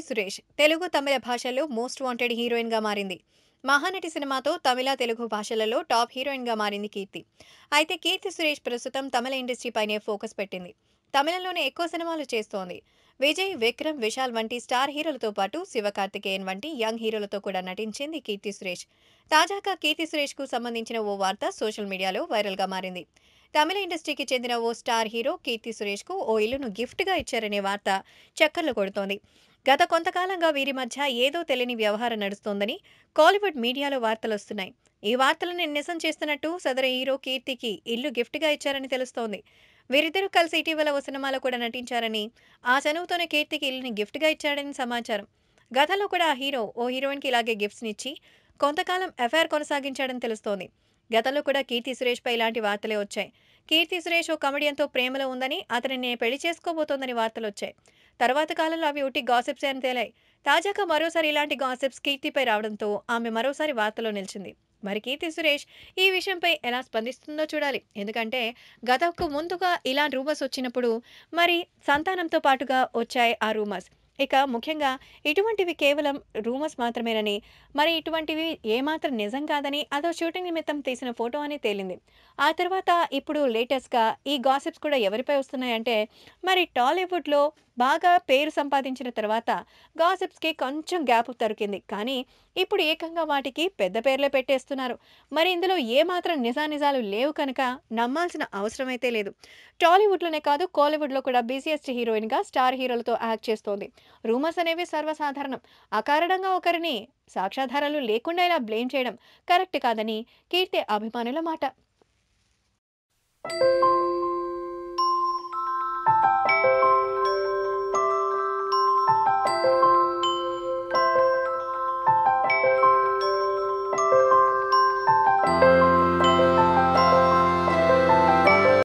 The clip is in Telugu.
కీర్తి సురేష్ తెలుగు తమిళ భాషల్లో మోస్ట్ వాంటెడ్ హీరోయిన్గా మారింది మహానటి సినిమాతో తమిళ తెలుగు భాషలలో టాప్ హీరోయిన్గా మారింది కీర్తి అయితే కీర్తి సురేష్ ప్రస్తుతం తమిళ ఇండస్ట్రీపైనే ఫోకస్ పెట్టింది తమిళంలోనే ఎక్కువ సినిమాలు చేస్తోంది విజయ్ విక్రమ్ విశాల్ వంటి స్టార్ హీరోలతో పాటు శివకార్తికేయన్ వంటి యంగ్ హీరోలతో కూడా నటించింది కీర్తి సురేష్ తాజాగా కీర్తి సురేష్ కు సంబంధించిన ఓ వార్త సోషల్ మీడియాలో వైరల్గా మారింది తమిళ ఇండస్ట్రీకి చెందిన ఓ స్టార్ హీరో కీర్తి సురేష్ కు ఓ ఇల్లును గిఫ్ట్గా ఇచ్చారనే వార్త చక్కర్లు కొడుతోంది గత కొంతకాలంగా వీరి మధ్య ఏదో తెలియని వ్యవహారం నడుస్తోందని కాలీవుడ్ మీడియాలో వార్తలు వస్తున్నాయి ఈ వార్తలను నిజం చేస్తున్నట్టు సదరు హీరో కీర్తికి ఇల్లు గిఫ్ట్గా ఇచ్చారని తెలుస్తోంది వీరిద్దరూ కలిసి ఇటీవల ఓ సినిమాలో కూడా నటించారని ఆ చనువుతోనే కీర్తికి ఇల్లుని గిఫ్ట్గా ఇచ్చాడని సమాచారం గతంలో కూడా ఆ హీరో ఓ హీరోయిన్కి ఇలాగే నిచ్చి కొంతకాలం ఎఫ్ఐఆర్ కొనసాగించాడని తెలుస్తోంది గతంలో కూడా కీర్తి సురేష్ పై ఇలాంటి వార్తలే వచ్చాయి కీర్తి సురేష్ ఓ కమెడియన్తో ప్రేమలో ఉందని అతని నేను పెళ్లి చేసుకోబోతోందని వార్తలు వచ్చాయి తర్వాత కాలంలో అవి ఉట్టి గాసిప్స్ అని తేలాయి తాజాగా మరోసారి ఇలాంటి గాసిప్స్ కీర్తిపై రావడంతో ఆమె మరోసారి వార్తలో నిలిచింది మరి కీర్తి సురేష్ ఈ విషయంపై ఎలా స్పందిస్తుందో చూడాలి ఎందుకంటే గతకు ముందుగా ఇలాంటి రూమర్స్ వచ్చినప్పుడు మరి సంతానంతో పాటుగా వచ్చాయి ఆ రూమర్స్ ఇక ముఖ్యంగా ఇటువంటివి కేవలం రూమర్స్ మాత్రమేనని మరి ఇటువంటివి ఏమాత్రం నిజం కాదని అదో షూటింగ్ నిమిత్తం తీసిన ఫోటో అని తేలింది ఆ తర్వాత ఇప్పుడు లేటెస్ట్గా ఈ గాసిప్స్ కూడా ఎవరిపై వస్తున్నాయంటే మరి టాలీవుడ్లో బాగా పేరు సంపాదించిన తర్వాత గాసిప్స్కి కొంచెం గ్యాప్ దొరికింది కానీ ఇప్పుడు ఏకంగా వాటికి పెద్ద పేర్లే పెట్టేస్తున్నారు మరి ఇందులో ఏమాత్రం నిజానిజాలు లేవు కనుక నమ్మాల్సిన అవసరం అయితే లేదు టాలీవుడ్లోనే కాదు కోలీవుడ్లో కూడా బీసీఎస్టీ హీరోయిన్గా స్టార్ హీరోలతో యాక్ట్ చేస్తోంది రూమర్స్ అనేవి సర్వసాధారణం అకారణంగా ఒకరిని సాక్షాధారాలు లేకుండా ఇలా బ్లేమ్ చేయడం కరెక్ట్ కాదని కీర్తి అభిమానుల మాట